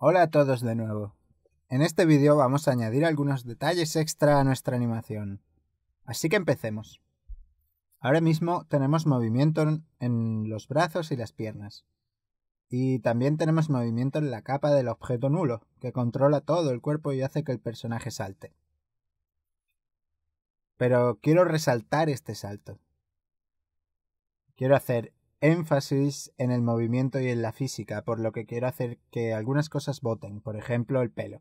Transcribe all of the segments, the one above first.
Hola a todos de nuevo. En este vídeo vamos a añadir algunos detalles extra a nuestra animación. Así que empecemos. Ahora mismo tenemos movimiento en los brazos y las piernas. Y también tenemos movimiento en la capa del objeto nulo, que controla todo el cuerpo y hace que el personaje salte. Pero quiero resaltar este salto. Quiero hacer énfasis en el movimiento y en la física, por lo que quiero hacer que algunas cosas voten, por ejemplo el pelo.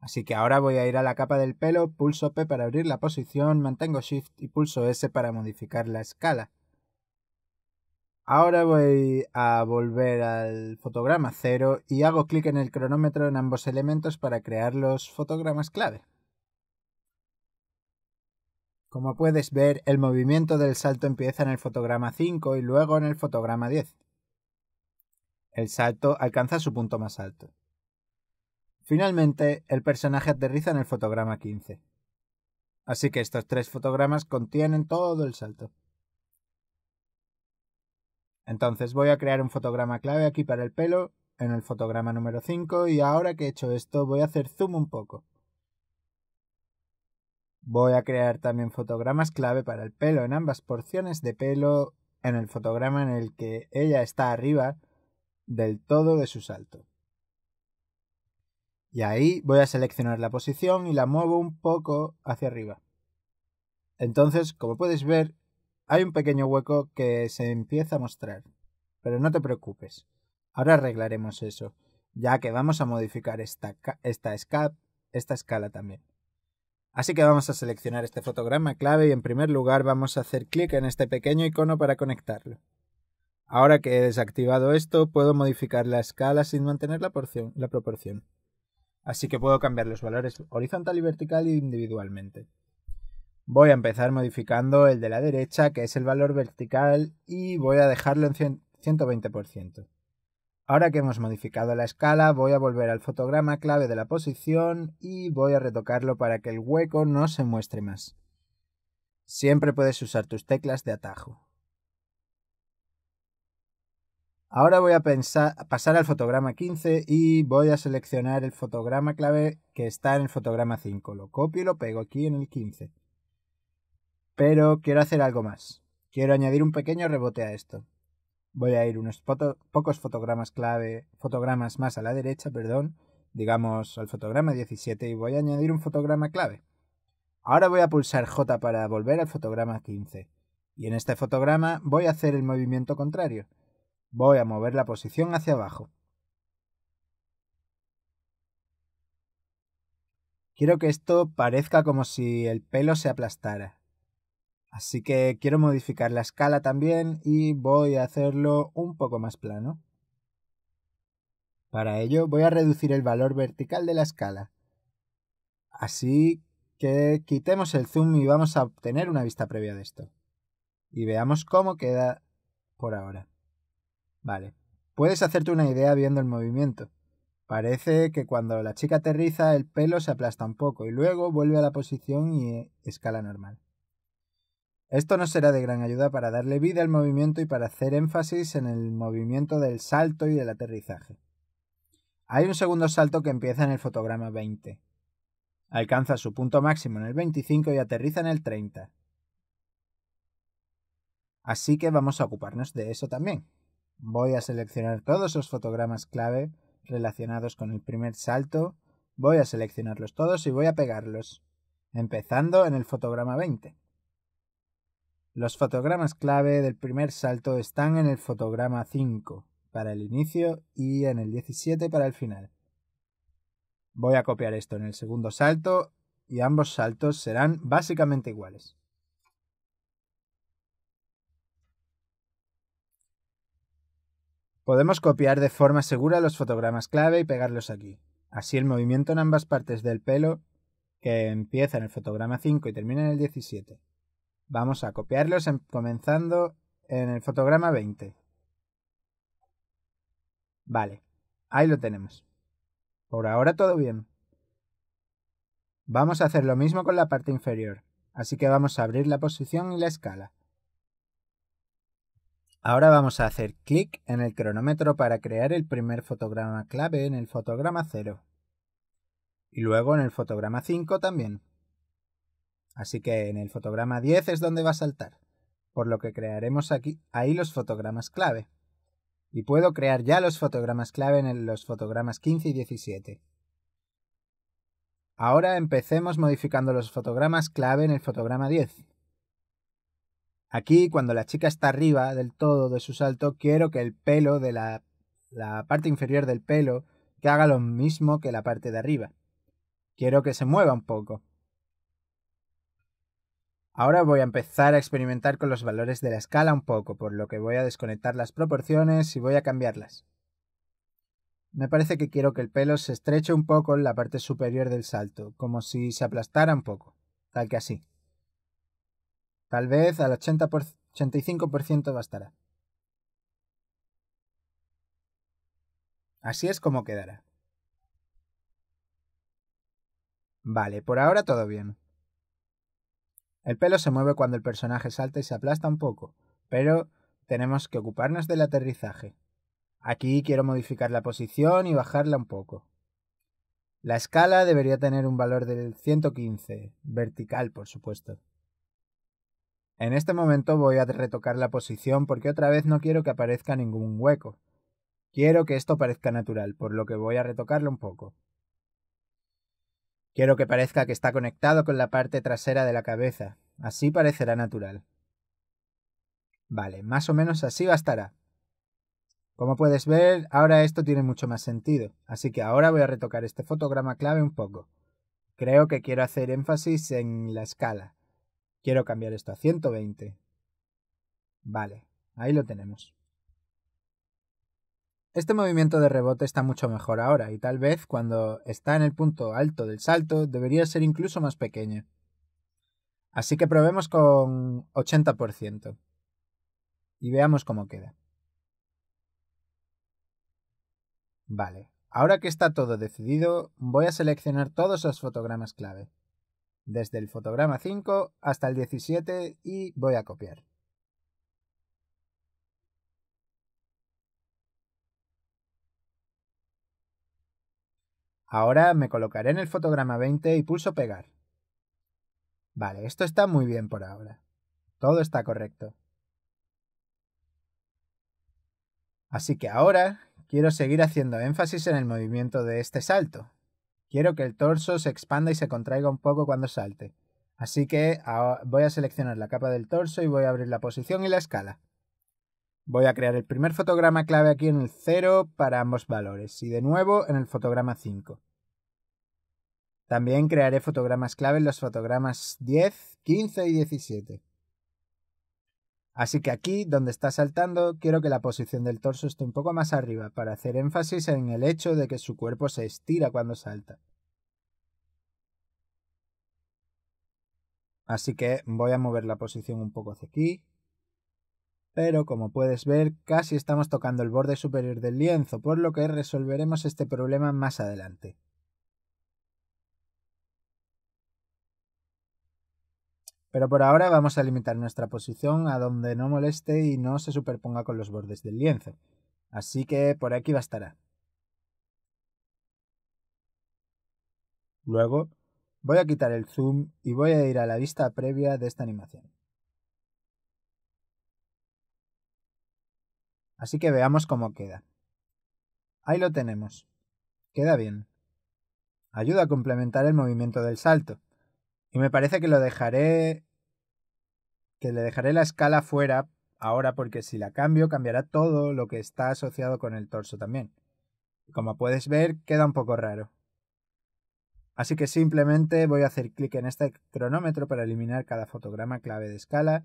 Así que ahora voy a ir a la capa del pelo, pulso P para abrir la posición, mantengo Shift y pulso S para modificar la escala. Ahora voy a volver al fotograma cero y hago clic en el cronómetro en ambos elementos para crear los fotogramas clave. Como puedes ver, el movimiento del salto empieza en el fotograma 5 y luego en el fotograma 10. El salto alcanza su punto más alto. Finalmente, el personaje aterriza en el fotograma 15. Así que estos tres fotogramas contienen todo el salto. Entonces voy a crear un fotograma clave aquí para el pelo, en el fotograma número 5, y ahora que he hecho esto voy a hacer zoom un poco. Voy a crear también fotogramas clave para el pelo en ambas porciones de pelo en el fotograma en el que ella está arriba del todo de su salto. Y ahí voy a seleccionar la posición y la muevo un poco hacia arriba. Entonces, como puedes ver, hay un pequeño hueco que se empieza a mostrar. Pero no te preocupes, ahora arreglaremos eso, ya que vamos a modificar esta, esta, esta escala también. Así que vamos a seleccionar este fotograma clave y en primer lugar vamos a hacer clic en este pequeño icono para conectarlo. Ahora que he desactivado esto, puedo modificar la escala sin mantener la, la proporción. Así que puedo cambiar los valores horizontal y vertical individualmente. Voy a empezar modificando el de la derecha, que es el valor vertical, y voy a dejarlo en 120%. Ahora que hemos modificado la escala, voy a volver al fotograma clave de la posición y voy a retocarlo para que el hueco no se muestre más. Siempre puedes usar tus teclas de atajo. Ahora voy a pasar al fotograma 15 y voy a seleccionar el fotograma clave que está en el fotograma 5. Lo copio y lo pego aquí en el 15. Pero quiero hacer algo más. Quiero añadir un pequeño rebote a esto voy a ir unos pocos fotogramas clave, fotogramas más a la derecha, perdón, digamos al fotograma 17 y voy a añadir un fotograma clave. Ahora voy a pulsar J para volver al fotograma 15 y en este fotograma voy a hacer el movimiento contrario. Voy a mover la posición hacia abajo. Quiero que esto parezca como si el pelo se aplastara. Así que quiero modificar la escala también y voy a hacerlo un poco más plano. Para ello voy a reducir el valor vertical de la escala. Así que quitemos el zoom y vamos a obtener una vista previa de esto. Y veamos cómo queda por ahora. Vale, puedes hacerte una idea viendo el movimiento. Parece que cuando la chica aterriza el pelo se aplasta un poco y luego vuelve a la posición y eh, escala normal. Esto nos será de gran ayuda para darle vida al movimiento y para hacer énfasis en el movimiento del salto y del aterrizaje. Hay un segundo salto que empieza en el fotograma 20. Alcanza su punto máximo en el 25 y aterriza en el 30. Así que vamos a ocuparnos de eso también. Voy a seleccionar todos los fotogramas clave relacionados con el primer salto, voy a seleccionarlos todos y voy a pegarlos, empezando en el fotograma 20. Los fotogramas clave del primer salto están en el fotograma 5 para el inicio y en el 17 para el final. Voy a copiar esto en el segundo salto y ambos saltos serán básicamente iguales. Podemos copiar de forma segura los fotogramas clave y pegarlos aquí. Así el movimiento en ambas partes del pelo, que empieza en el fotograma 5 y termina en el 17, Vamos a copiarlos em, comenzando en el fotograma 20. Vale, ahí lo tenemos. Por ahora todo bien. Vamos a hacer lo mismo con la parte inferior, así que vamos a abrir la posición y la escala. Ahora vamos a hacer clic en el cronómetro para crear el primer fotograma clave en el fotograma 0. Y luego en el fotograma 5 también. Así que en el fotograma 10 es donde va a saltar, por lo que crearemos aquí ahí los fotogramas clave. Y puedo crear ya los fotogramas clave en los fotogramas 15 y 17. Ahora empecemos modificando los fotogramas clave en el fotograma 10. Aquí, cuando la chica está arriba del todo de su salto, quiero que el pelo de la, la parte inferior del pelo que haga lo mismo que la parte de arriba. Quiero que se mueva un poco. Ahora voy a empezar a experimentar con los valores de la escala un poco, por lo que voy a desconectar las proporciones y voy a cambiarlas. Me parece que quiero que el pelo se estreche un poco en la parte superior del salto, como si se aplastara un poco, tal que así. Tal vez al 85% bastará. Así es como quedará. Vale, por ahora todo bien. El pelo se mueve cuando el personaje salta y se aplasta un poco, pero tenemos que ocuparnos del aterrizaje. Aquí quiero modificar la posición y bajarla un poco. La escala debería tener un valor del 115, vertical por supuesto. En este momento voy a retocar la posición porque otra vez no quiero que aparezca ningún hueco. Quiero que esto parezca natural, por lo que voy a retocarlo un poco. Quiero que parezca que está conectado con la parte trasera de la cabeza. Así parecerá natural. Vale, más o menos así bastará. Como puedes ver, ahora esto tiene mucho más sentido, así que ahora voy a retocar este fotograma clave un poco. Creo que quiero hacer énfasis en la escala. Quiero cambiar esto a 120. Vale, ahí lo tenemos. Este movimiento de rebote está mucho mejor ahora y tal vez cuando está en el punto alto del salto debería ser incluso más pequeño. Así que probemos con 80% y veamos cómo queda. Vale, ahora que está todo decidido, voy a seleccionar todos los fotogramas clave, desde el fotograma 5 hasta el 17 y voy a copiar. Ahora me colocaré en el fotograma 20 y pulso pegar. Vale, esto está muy bien por ahora. Todo está correcto. Así que ahora quiero seguir haciendo énfasis en el movimiento de este salto. Quiero que el torso se expanda y se contraiga un poco cuando salte. Así que voy a seleccionar la capa del torso y voy a abrir la posición y la escala. Voy a crear el primer fotograma clave aquí en el 0 para ambos valores y de nuevo en el fotograma 5. También crearé fotogramas clave en los fotogramas 10, 15 y 17. Así que aquí, donde está saltando, quiero que la posición del torso esté un poco más arriba, para hacer énfasis en el hecho de que su cuerpo se estira cuando salta. Así que voy a mover la posición un poco hacia aquí. Pero como puedes ver, casi estamos tocando el borde superior del lienzo, por lo que resolveremos este problema más adelante. Pero por ahora vamos a limitar nuestra posición a donde no moleste y no se superponga con los bordes del lienzo. Así que por aquí bastará. Luego, voy a quitar el zoom y voy a ir a la vista previa de esta animación. Así que veamos cómo queda. Ahí lo tenemos. Queda bien. Ayuda a complementar el movimiento del salto, y me parece que lo dejaré. Que le dejaré la escala fuera ahora, porque si la cambio, cambiará todo lo que está asociado con el torso también. como puedes ver, queda un poco raro. Así que simplemente voy a hacer clic en este cronómetro para eliminar cada fotograma clave de escala.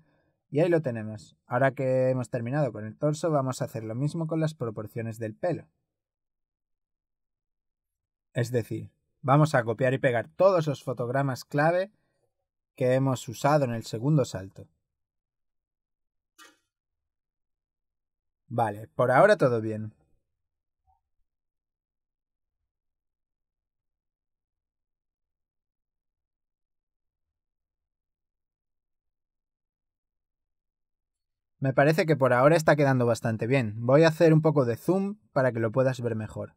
Y ahí lo tenemos. Ahora que hemos terminado con el torso, vamos a hacer lo mismo con las proporciones del pelo. Es decir, vamos a copiar y pegar todos los fotogramas clave que hemos usado en el segundo salto. Vale, por ahora todo bien. Me parece que por ahora está quedando bastante bien. Voy a hacer un poco de zoom para que lo puedas ver mejor.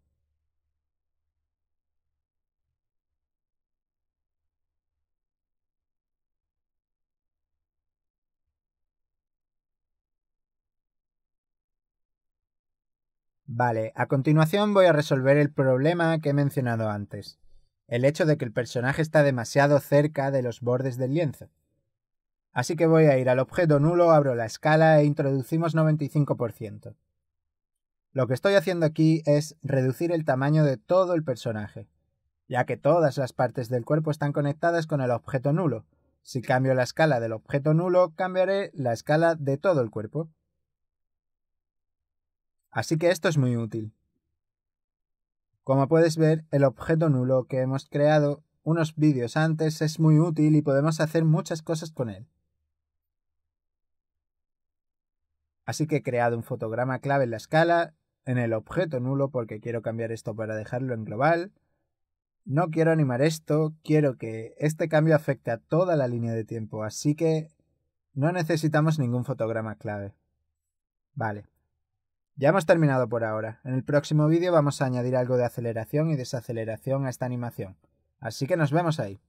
Vale, a continuación voy a resolver el problema que he mencionado antes, el hecho de que el personaje está demasiado cerca de los bordes del lienzo. Así que voy a ir al objeto nulo, abro la escala e introducimos 95%. Lo que estoy haciendo aquí es reducir el tamaño de todo el personaje, ya que todas las partes del cuerpo están conectadas con el objeto nulo. Si cambio la escala del objeto nulo, cambiaré la escala de todo el cuerpo. Así que esto es muy útil. Como puedes ver, el objeto nulo que hemos creado unos vídeos antes es muy útil y podemos hacer muchas cosas con él. Así que he creado un fotograma clave en la escala, en el objeto nulo porque quiero cambiar esto para dejarlo en global. No quiero animar esto, quiero que este cambio afecte a toda la línea de tiempo, así que no necesitamos ningún fotograma clave. Vale. Ya hemos terminado por ahora. En el próximo vídeo vamos a añadir algo de aceleración y desaceleración a esta animación. Así que nos vemos ahí.